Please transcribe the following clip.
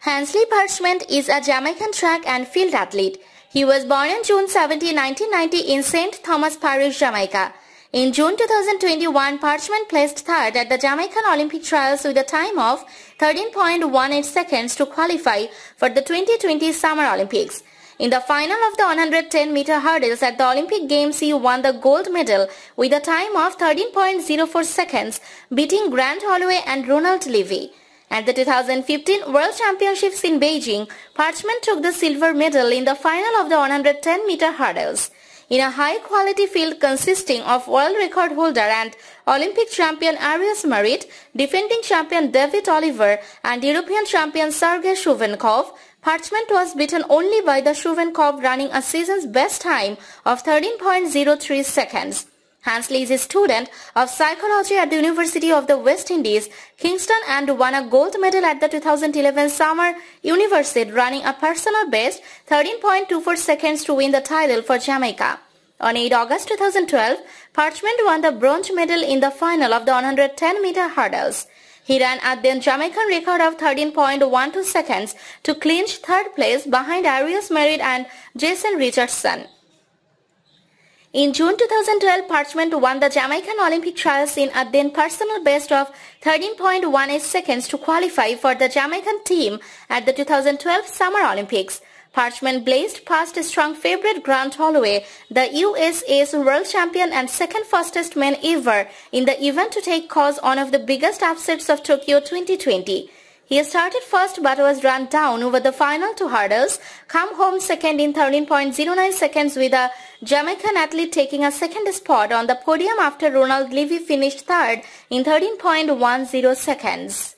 Hansley Parchment is a Jamaican track and field athlete. He was born on June 17, 1990 in St. Thomas Parish, Jamaica. In June 2021, Parchment placed third at the Jamaican Olympic trials with a time of 13.18 seconds to qualify for the 2020 Summer Olympics. In the final of the 110 meter hurdles at the Olympic Games, he won the gold medal with a time of 13.04 seconds, beating Grant Holloway and Ronald Levy. At the 2015 World Championships in Beijing, Parchman took the silver medal in the final of the 110-meter hurdles. In a high-quality field consisting of world record holder and Olympic champion Arias Marit, defending champion David Oliver and European champion Sergei Shuvenkov, Parchment was beaten only by the Shuvenkov running a season's best time of 13.03 seconds. Hansley is a student of psychology at the University of the West Indies, Kingston and won a gold medal at the 2011 Summer Universiade running a personal best 13.24 seconds to win the title for Jamaica. On 8 August 2012, Parchment won the bronze medal in the final of the 110-meter hurdles. He ran at the Jamaican record of 13.12 seconds to clinch third place behind Arius Merritt and Jason Richardson. In June 2012, Parchment won the Jamaican Olympic trials in a then personal best of 13.18 seconds to qualify for the Jamaican team at the 2012 Summer Olympics. Parchment blazed past strong favorite Grant Holloway, the USA's world champion and second fastest man ever in the event to take cause one of the biggest upsets of Tokyo 2020. He started first but was run down over the final two hurdles, come home second in 13.09 seconds with a Jamaican athlete taking a second spot on the podium after Ronald Levy finished third in 13.10 seconds.